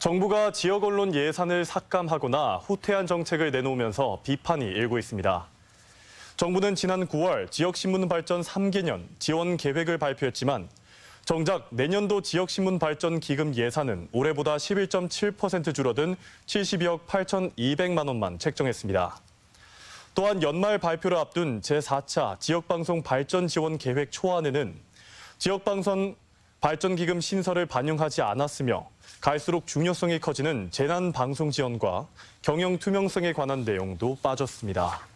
정부가 지역 언론 예산을 삭감하거나 후퇴한 정책을 내놓으면서 비판이 일고 있습니다. 정부는 지난 9월 지역신문 발전 3개년 지원 계획을 발표했지만 정작 내년도 지역신문 발전 기금 예산은 올해보다 11.7% 줄어든 72억 8,200만 원만 책정했습니다. 또한 연말 발표를 앞둔 제4차 지역방송 발전 지원 계획 초안에는 지역방송 발전기금 신설을 반영하지 않았으며 갈수록 중요성이 커지는 재난방송 지원과 경영 투명성에 관한 내용도 빠졌습니다.